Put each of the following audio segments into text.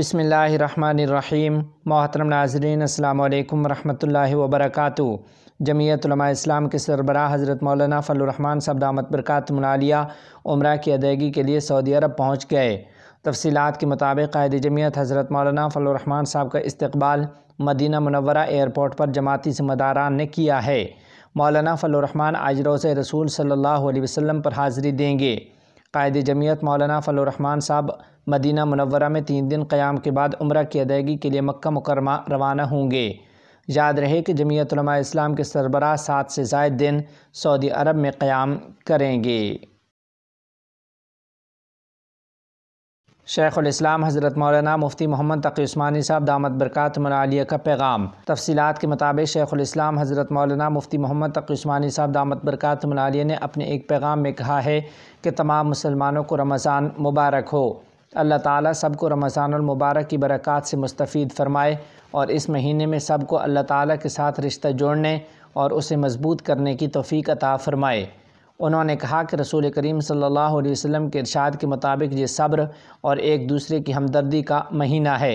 बिसमीम मोहतरम नाजरीन अल्लाम वरहमल वबरक जमीयत इस्लाम के सरबरा हज़रत मौलाना फ़लरहमान साहब दामत बरक़ात मनालिया उम्र की अदायगी के लिए सऊदी अरब पहुँच गए तफसीत के मुताबिक कायद जमीयत हज़रत मौलाना फ़लरहमान साहब का इस्तबाल मदीना मनवरा एयरपोर्ट पर जमाती जिम्मेदारान ने किया है मौलाना फ़लरहमान आज रोज़ रसूल सल्ला वसम पर हाज़िरी देंगे कायद जमीयत मौलाना फ़लरहमान साहब मदीना मनवरा में तीन दिन क़्याम के बाद उम्र की अदायगी के लिए मक्का मुकरमा रवाना होंगे याद रहे कि जमीयतलमा इस्लाम के सरबराह सात से जायद दिन सऊदी अरब में क़्याम करेंगे शेख़ुलस्लाम हज़रत मौलाना मुफ्ती मोहम्मद तकी उस्मानी साहब दामद बरक़ात मनालिया का पैगाम तफसीत के मुताबिक शेख़ुलस्लाम हज़रत मौलाना मुफ्ती मोहम्मद तकी उस्मानी साहब दामद बरक़ात मनालिया ने अपने एक पैगाम में कहा है कि तमाम मुसलमानों को रमज़ान मुबारक हो अल्लाह ताला सबको रमज़ानमबारक की बरक़ात से मुस्तफ़ फरमाए और इस महीने में सबको अल्लाह ताली के साथ रिश्ता जोड़ने और उसे मजबूत करने की तोफ़ी अता फ़रमाए उन्होंने कहा कि रसूल करीम सल्लल्लाहु अलैहि वसल्लम के इरशाद के मुताबिक ये सब्र और एक दूसरे की हमदर्दी का महीना है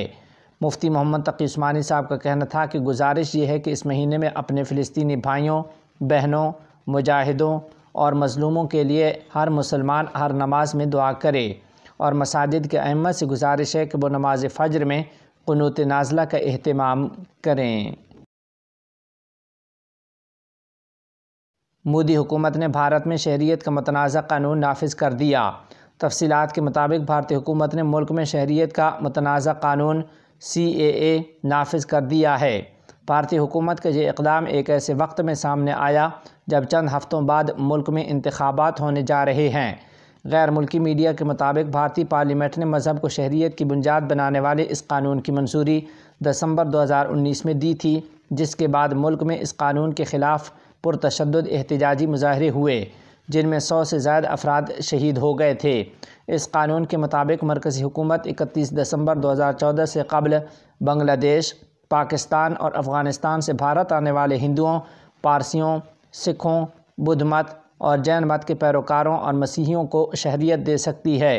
मुफ्ती मोहम्मद तकी उस्मानी साहब का कहना था कि गुजारिश ये है कि इस महीने में अपने फ़लस्तनी भाइयों बहनों मुजाहिदों और मज़लूमों के लिए हर मुसलमान हर नमाज में दुआ करे और मसाजिद के अहमद से गुजारिश है कि वो नमाज फ़जर में क़नूत नाजला का अहतमाम करें मोदी हुकूमत ने भारत में शहरीत का मतनाज़ कानून नाफज कर दिया तफसीत के मुताबिक भारतीय हुकूमत ने मुल्क में शहरीत का मतनाज़ कानून सी ए ए नाफज कर दिया है भारतीय हुकूमत का ये इकदाम एक ऐसे वक्त में सामने आया जब चंद हफ़्तों बाद मुल्क में इंतबात होने जा रहे हैं गैर मुल्की मीडिया के मुताबिक भारतीय पार्लियामेंट ने मजहब को शहरीत की बुनियाद बनाने वाले इस कानून की मंजूरी दिसंबर 2019 में दी थी जिसके बाद मुल्क में इस कानून के ख़िलाफ़ पुरतशद एहतजाजी मुजाहरे हुए जिनमें सौ से ज़्यादा अफराद शहीद हो गए थे इस कानून के मुताबिक मरकज़ी हुकूमत इकतीस दिसंबर दो हज़ार चौदह से कबल बंग्लादेश पाकिस्तान और अफ़गानिस्तान से भारत आने वाले हिंदुओं पारसियों सिखों बुद्ध मत और जैन मत के पैरोकारों और मसीहियों को शहरीत दे सकती है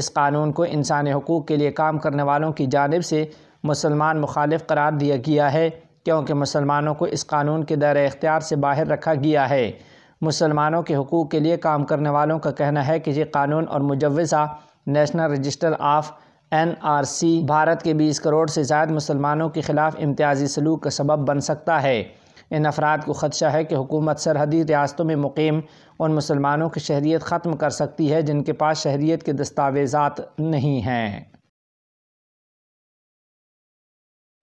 इस कानून को इंसानी हकूक़ के लिए काम करने वालों की जानब से मुसलमान मुखालिफ करार दिया गया है क्योंकि मुसलमानों को इस कानून के दायरे इख्तियार से बाहर रखा गया है मुसलमानों के हकूक़ के लिए काम करने वालों का कहना है कि ये कानून और मुजवज़ा national register of N R C Bharat के बीस करोड़ से ज़्यादा मुसलमानों के ख़िलाफ़ इम्तियाज़ी सलूक का सबब बन सकता है इन अफराद को ख़दशा है कि हुकूमत सरहदी रियासतों में मुकीम उन मुसलमानों की शहरीत ख़त्म कर सकती है जिनके पास शहरीत के दस्तावेज़ात नहीं हैं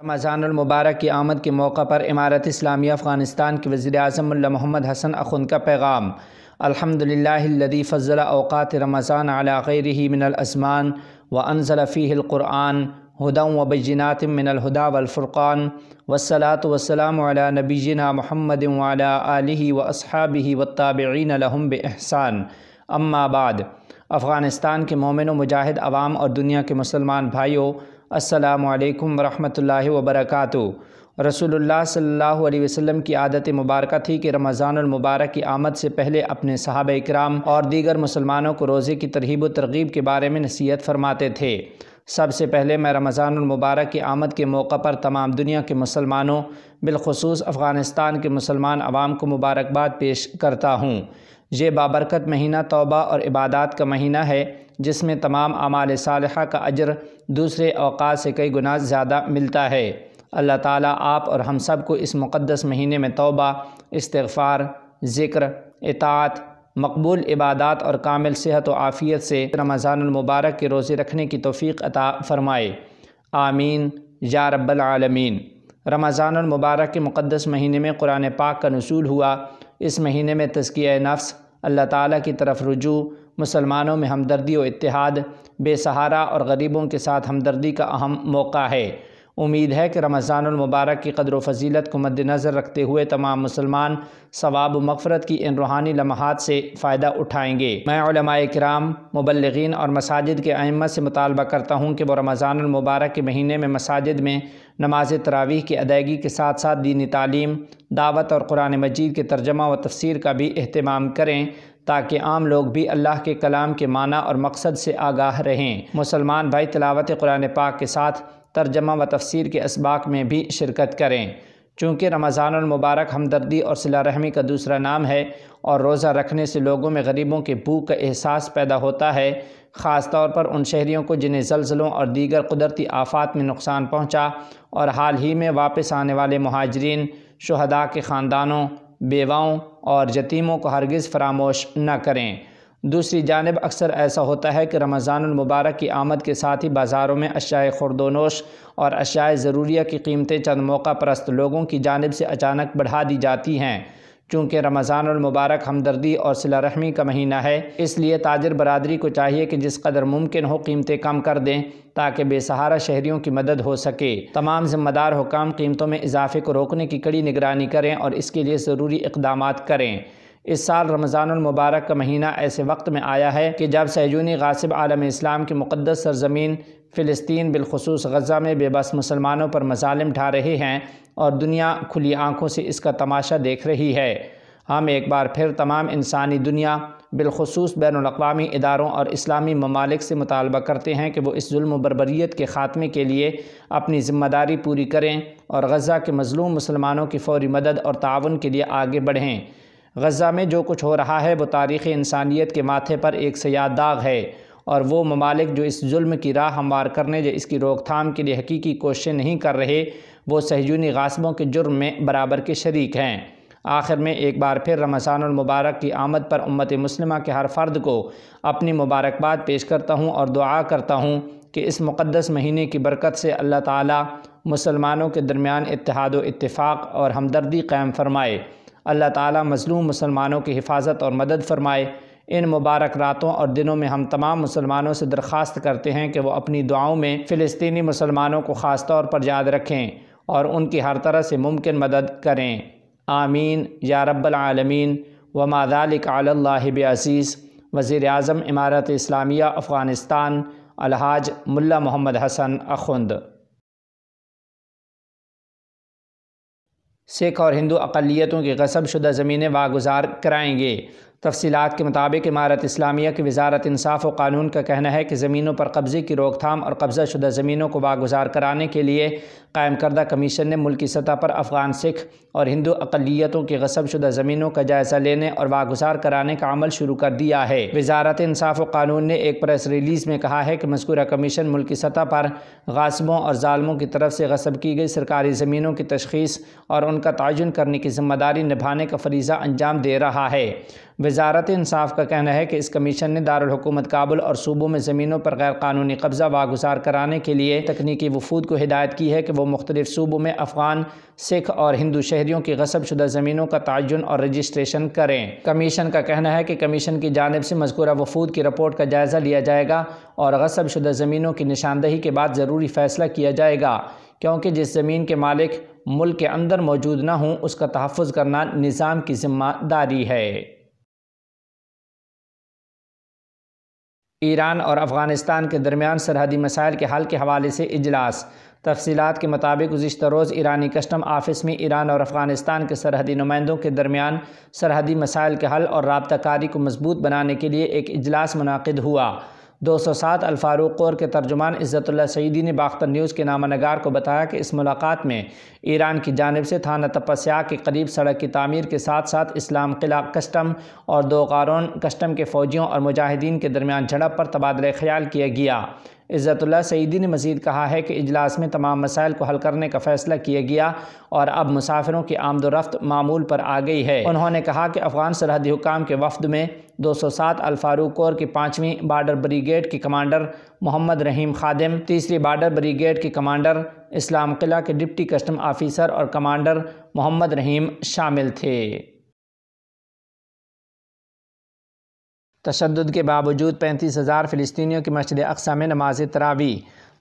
रमज़ानमबारक की आमद के मौके पर इमारत इस्लामी अफ़गानिस्तान के वज़ी अजम मोहम्मद हसन अखुन का पैगाम अलहमदिल्लादी फ़ज़ल अवक़ात रमज़ान अलाग़ैरही मिनलसमान व अनज़लफ़ीक़ुरान हदम व बजनात मिनलहदा वलफ़ुरान वसलात वसलाम नबीना महमद वाली व असहाबी व ताबीन लहम बहसान अम्माबाद अफ़गानिस्तान के मोमिन मुजाहिद अवाम और दुनिया के मुसलमान भाइयों असलकम वरहमल वबरक रसूलुल्लाह सल्लल्लाहु अलैहि वसल्लम की आदत मुबारक थी कि रमज़ानमबारक की आमद से पहले अपने सहाब इकराम और दीगर मुसलमानों को रोज़े की तरहीब तरगीब के बारे में नसीहत फरमाते थे सबसे पहले मैं रमज़ानमबारक की आमद के मौका पर तमाम दुनिया के मुसलमानों बिलखसूस अफ़गानिस्तान के मुसलमान आवाम को मुबारकबाद पेश करता हूँ ये बाबरकत महीना तोबा और इबादत का महीना है जिसमें तमाम अमाल साल का अजर दूसरे अवकात से कई गुना ज़्यादा मिलता है अल्लाह ताला आप और हम सब को इस मुक़दस महीने में तोबा इस्तफ़ार ज़िक्र इतात मकबूल इबादत और कामिल सेहत व आफ़ियत से रमज़ानमबारक के रोज़े रखने की तोफ़ी अता फ़रमाए आमीन या रब्बालमीन रमज़ानमबारक के मुक़दस महीने में कुरान पाक का नसूल हुआ इस महीने में तस्किया नफ्स अल्लाह ताली की तरफ रुजू मुसलमानों में हमदर्दी और इतिहाद बेसहारा और गरीबों के साथ हमदर्दी का अहम मौका है उम्मीद है कि रमज़ानमबारक की कदर व फजीलत को मद्दनज़र रखते हुए तमाम मुसलमान सवाब मफ़रत की इन रूहानी लम्हात से फ़ायदा उठाएँगे मैं कराम मुबलगिन और मसाजिद के अमत से मुतालबा करता हूँ कि वह रमज़ानमबारक के महीने में मसाजिद में नमाज तरावीह की अदायगी के साथ साथ दीनी तालीम दावत और कुरान मजीद के तर्जमा व तफसर का भी अहतमाम करें ताकि आम लोग भी अल्लाह के कलाम के माना और मकसद से आगाह रहें मुसलमान भाई तलावत कुरान पाक के साथ तर्जमा व तफसर के इसबाक में भी शिरकत करें चूँकि रमज़ानमबारक हमदर्दी और सिला रहमी का दूसरा नाम है और रोज़ा रखने से लोगों में गरीबों के भूख का एहसास पैदा होता है ख़ास तौर पर उन शहरीों को जिन्हें जलज़लों और दीगर कुदरती आफात में नुकसान पहुँचा और हाल ही में वापस आने वाले महाजरीन शहदा के ख़ानदानों बेवाओं और यतीमों को हरगिज़ फरामोश न करें दूसरी जानब अक्सर ऐसा होता है कि रमज़ानमबारक की आमद के साथ ही बाज़ारों में अशाए खुरदोनोश और अशाए ज़रूरिया की कीमतें चंद मौका परस्त लोगों की जानब से अचानक बढ़ा दी जाती हैं चूँकि रमज़ान मुबारक हमदर्दी और सिला रहमी का महीना है इसलिए ताजर बरदरी को चाहिए कि जिस कदर मुमकिन हो कीमतें कम कर दें ताकि बेसहारा शहरीों की मदद हो सके तमाम ज़िम्मेदार हुकाम कीमतों में इजाफे को रोकने की कड़ी निगरानी करें और इसके लिए ज़रूरी इकदाम करें इस साल रमज़ानमबारक का महीना ऐसे वक्त में आया है कि जब सहजूनी गासिब आलम इस्लाम की मुक़दस सरजमीन फ़िलिस्तीन बिलखसूस गज़ा में बेबस मुसलमानों पर मजालम ढा रहे हैं और दुनिया खुली आँखों से इसका तमाशा देख रही है हम एक बार फिर तमाम इंसानी दुनिया बिलखसूस बैन अवी इदारों और इस्लामी ममालिक से मुतालबा करते हैं कि वो इस जुल्म बरबरीत के ख़ात्मे के लिए अपनी ज़िम्मेदारी पूरी करें और गज़ा के मज़लूम मुसलमानों की फ़ौरी मदद और ताउन के लिए आगे बढ़ें गज़ा में जो कुछ हो रहा है वो तारीख़ इंसानियत के माथे पर एक सयाह दाग है और वो ममालिक जो इस जुल्म की राह हमवार करने या इसकी रोकथाम के लिए हकीकी कोशिशें नहीं कर रहे वो सहजूनी गासबों के जुर्म में बराबर के शरीक हैं आखिर में एक बार फिर रमज़ानमबारक की आमद पर उम्मत मुस्लिमा के हर फ़र्द को अपनी मुबारकबाद पेश करता हूँ और दुआ करता हूँ कि इस मुक़दस महीने की बरकत से अल्लाह ताली मुसलमानों के दरमियान इतिहाद इतफ़ाक़ और हमदर्दी क़ायम फ़रमाए अल्लाह ताला मज़लूम मुसलमानों की हिफाजत और मदद फ़रमाए इन मुबारक रातों और दिनों में हम तमाम मुसलमानों से दरख्वास्त करते हैं कि वो अपनी दुआओं में फ़िलिस्तीनी मुसलमानों को ख़ास तौर पर याद रखें और उनकी हर तरह से मुमकिन मदद करें आमीन या रब्बालमीन व मादालिक आल्लाब असीस वज़ी अजम इमारत इस्लामिया अफ़गानिस्तान अलहाज मुल्ला मोहम्मद हसन अखुंद सिख और हिंदू अकलीतों की कसब शुदा ज़मीनें वागुजार कराएंगे तफसीत के मुताबिक इमारत इस्लामिया की वजारत इंसाफ और कानून का कहना है कि ज़मीनों पर कब्ज़े की रोकथाम और कब्ज़ा शुदा ज़मीनों को वागुजार कराने के लिए कायम करदा कमीशन ने मुल्की सतह पर अफ़गान सिख और हिंदू अकलीतों की गसब शुदा ज़मीनों का जायज़ा लेने और वागुजार कराने का अमल शुरू कर दिया है वजारत इंसाफ कानून ने एक प्रेस रिलीज़ में कहा है कि मस्कूरा कमीशन मुल्की सतह पर गासबों और ालमों की तरफ से गसब की गई सरकारी ज़मीनों की तशखीस और उनका तयन करने की जिम्मेदारी निभाने का फरीज़ा अंजाम दे रहा है वजारत इंसाफ का कहना है कि इस कमीशन ने दारकूमत काबुल और सूबों में ज़मीनों पर गैरकानूनी कब्ज़ा वागुजार कराने के लिए तकनीकी वफूद को हिदायत की है कि वह मुख्तलिफ़ सूबों में अफ़गान सिख और हिंदू शहरीों की गसब शुदा ज़मीनों का तयन और रजिस्ट्रेशन करें कमीशन का कहना है कि कमीशन की जानब से मजकूरा वफूद की रिपोर्ट का जायज़ा लिया जाएगा और गसब शुदा ज़मीनों की निशानदही के बाद ज़रूरी फ़ैसला किया जाएगा क्योंकि जिस ज़मीन के मालिक मुल्क के अंदर मौजूद ना हों उसका तहफ़ करना निज़ाम की ज़िम्मेदारी है ईरान और अफ़गानिस्तान के दरमियान सरहदी मसाइल के हल के हवाले से इजलास तफसीत के मुताबिक गुजशत रोज़ ईरानी कस्टम आफिस में ईरान और अफ़गानिस्तान के सरहदी नुमाइंदों के दरमियान सरहदी मसाइल के हल और कारी को मजबूत बनाने के लिए एक अजलास मनद हुआ दो सौ सात अल्फ़ारूक कौर के तर्जुमान इज़्ज़तुल्ला सईदी ने बाख्तर न्यूज़ के नामा नगार को बताया कि इस मुलाकात में ईरान की जानब से थाना तपस्या के करीब सड़क की तमीर के साथ साथ इस्लाम किला कस्टम और दो कारोन कस्टम के फ़ौजियों और मुजाहिदीन के दरमियान झड़प पर तबादला ख्याल किया गया इज़्ज़तुल्ला सईदी ने मज़ीद कहा है कि इजलास में तमाम मसाइल को हल करने का फ़ैसला किया गया और अब मुसाफिरों की आमदोरफ़्त मामूल पर आ गई है उन्होंने कहा कि अफ़गान सरहदी हुकाम के वफद में दो सौ सात अल्फारूक कोर की पाँचवीं बार्डर ब्रिगेड की कमांडर मोहम्मद रहीम खादिम तीसरी बार्डर ब्रिगेड की कमांडर इस्लाम किला के डिप्टी कस्टम आफ़िसर और कमांडर मोहम्मद रहीम शामिल थे तशद के बावजूद पैंतीस हज़ार फ़लस्तियों की मशर अकसा में नमाज तरावी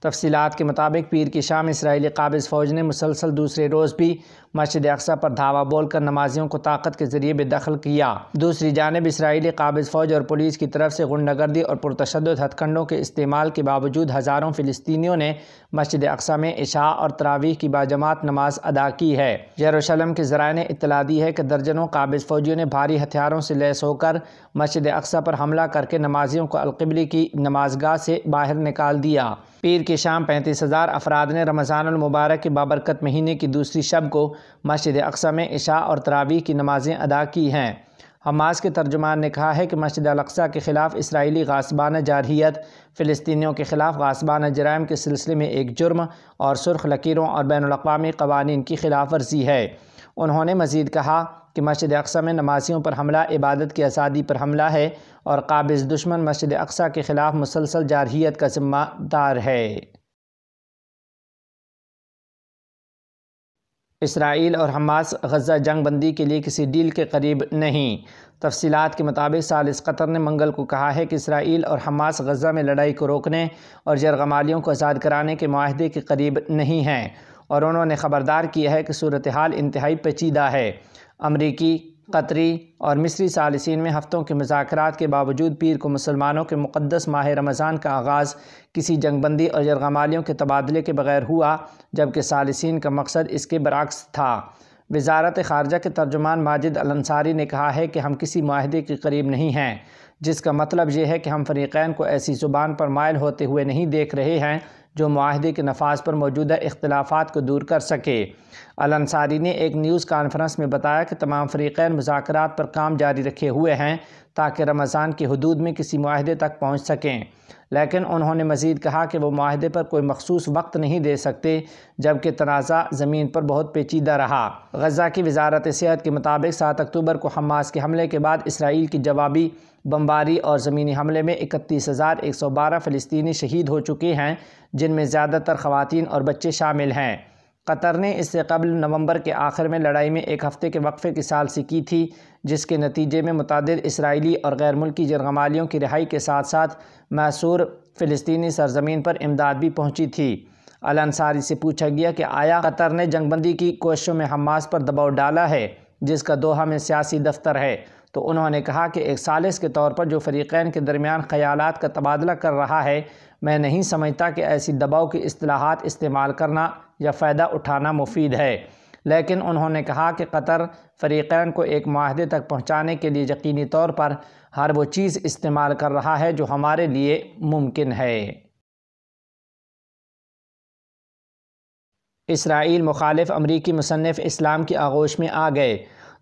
तफसीत के मुताबिक पीर की शाम इसराइली काबज़ फ़ौज ने मुसलसल दूसरे रोज़ भी मस्जिद अक्सा पर धावा बोलकर नमाजियों को ताकत के जरिए बेदखल किया दूसरी जानब इसराइली काबिज फौज और पुलिस की तरफ से गुंडागर्दी और पुरतशद हथकंडों के इस्तेमाल के बावजूद हज़ारों फिलिस्तीनियों ने मस्जिद अक्सा में इशा और तरावीह की बाजमात नमाज अदा की है यरूशलम के जराये ने इतला दी है कि दर्जनों काबिज फौजियों ने भारी हथियारों से लैस होकर मस्जिद अक्सा पर हमला करके नमाजियों को अलकबली की नमाजगाह से बाहर निकाल दिया पीर की शाम पैंतीस हज़ार अफराद ने रमज़ानमबारक के बाबरकत महीने की दूसरी शब को मस्जिद अक्सा में इशा और तरावी की नमाज़ें अदा की हैं हमास के तर्जुमान ने कहा है कि मस्जिद अलक्सा के ख़िलाफ़ इसराइली गासबाना जारहीत फ़लस्तियों के ख़िलाफ़ गासबाना जराइम के सिलसिले में एक जुर्म और सुर्ख लकीरों और बैन अवी कवानीन की ख़िलाफ़ वर्जी है उन्होंने मज़ीद कहा कि मस्जिद अक्सा में नमाजियों पर हमला इबादत की आज़ादी पर हमला है और काबिज़ दुश्मन मस्जिद अक्सा के ख़िलाफ़ मुसलसल जारहीत का ज़िम्मेदार है इसराइल और हमास गजा जंग बंदी के लिए किसी डील के करीब नहीं तफसीत के मुताबिक सालिस कतर ने मंगल को कहा है कि इसराइल और हमास गजा में लड़ाई को रोकने और जरगमालियों को आज़ाद कराने के माहदे के करीब नहीं हैं और उन्होंने ख़बरदार किया है कि सूरत हाल इंतहाई पेचीदा है अमरीकी कतरी और मिस्री सालसिन में हफ़्तों के मजाकर के बावजूद पीर को मुसलमानों के मुक़दस माह रमज़ान का आगाज़ किसी जंगबंदी और जरगमालियों के तबादले के बगैर हुआ जबकि सालसिन का मकसद इसके बरक्स था वजारत ख़ारजा के तर्जुमान माजिद अलंसारी ने कहा है कि हम किसी माहदे के करीब नहीं हैं जिसका मतलब यह है कि हम फ़रीक़ैन को ऐसी ज़ुबान पर मायल होते हुए नहीं देख रहे हैं जो माहदे के नफाज पर मौजूदा इख्लाफा को दूर कर सके अलंसारी ने एक न्यूज़ कॉन्फ्रेंस में बताया कि तमाम फ़रीक़ैन मुजाकर पर काम जारी रखे हुए हैं ताकि रमज़ान की हदूद में किसी माहदे तक पहुँच सकें लेकिन उन्होंने मज़ीद कहा कि वह माहदे पर कोई मखसूस वक्त नहीं दे सकते जबकि तनाज़ा ज़मीन पर बहुत पेचीदा रहा गजा की वजारत सेहत के मुताबिक सात अक्टूबर को हमास के हमले के बाद इसराइल की जवाबी बमबारी और ज़मीनी हमले में इकतीस हज़ार एक सौ बारह फ़लस्तनी शहीद हो चुके हैं जिनमें ज़्यादातर ख़वान और बच्चे शामिल हैं कतर ने इससे कबल नवंबर के आखिर में लड़ाई में एक हफ़्ते के वक्फे की सालसी की थी जिसके नतीजे में मुतद इसराइली और गैर मुल्की जरगमालियों की रिहाई के साथ साथ मैसूर फ़लस्तनी सरजमीन पर इमदाद भी पहुँची थी अलंसारी से पूछा गया कि आया कतर ने जंगबंदी की कोशिशों में हमास पर दबाव डाला है जिसका दोहा में सियासी दफ्तर है तो उन्होंने कहा कि एक सालिस के तौर पर जो फ़रीक़ैन के दरमियान ख्याल का तबादला कर रहा है मैं नहीं समझता कि ऐसी दबाव की असलाहत इस्तेमाल करना या फ़ायदा उठाना मुफीद है लेकिन उन्होंने कहा कि कतर फ़रीक़ैन को एक माहदे तक पहुँचाने के लिए यकीनी तौर पर हर वो चीज़ इस्तेमाल कर रहा है जो हमारे लिए मुमकिन है इसराइल मुखालिफ अमरीकी मुसनफ़ इस्लाम की आगोश में आ गए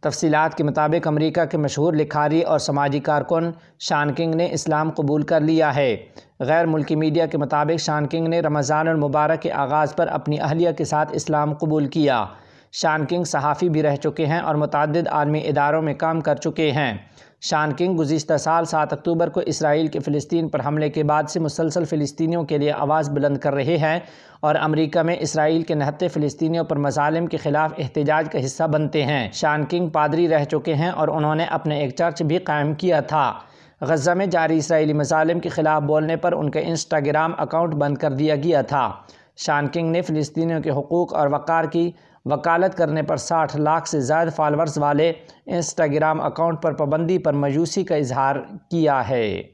तफसीत के मुताबिक अमरीका के मशहूर लिखारी और समाजी कारकुन शान किंग ने इस्लाम कबूल कर लिया है गैर मुल्की मीडिया के मुताबिक शान किंग ने रमज़ान और मुबारक के आगाज़ पर अपनी अहलिया के साथ इस्लाम कबूल किया शान किंग सहाफ़ी भी रह चुके हैं और मतदद आलमी इदारों में काम कर चुके हैं शान किंग गुज्त साल सात अक्टूबर को इसराइल के फ़लस्तीन पर हमले के बाद से मुसलसल फ़लस्तियों के लिए आवाज़ बुलंद कर रहे हैं और अमरीका में इसराइल के नहते फ़लस्तियों पर मजालम के ख़िलाफ़ एहतजाज का हिस्सा बनते हैं शान किंग पादरी रह चुके हैं और उन्होंने अपने एक चर्च भी कायम किया था गजा में जारी इसराइली मजालम के ख़िलाफ़ बोलने पर उनका इंस्टाग्राम अकाउंट बंद कर दिया गया था शान किंग ने फ़लस्तियों के हकूक़ और वक़ार की वकालत करने पर 60 लाख से ज़्यादा फॉलोअर्स वाले इंस्टाग्राम अकाउंट पर पाबंदी पर मायूसी का इजहार किया है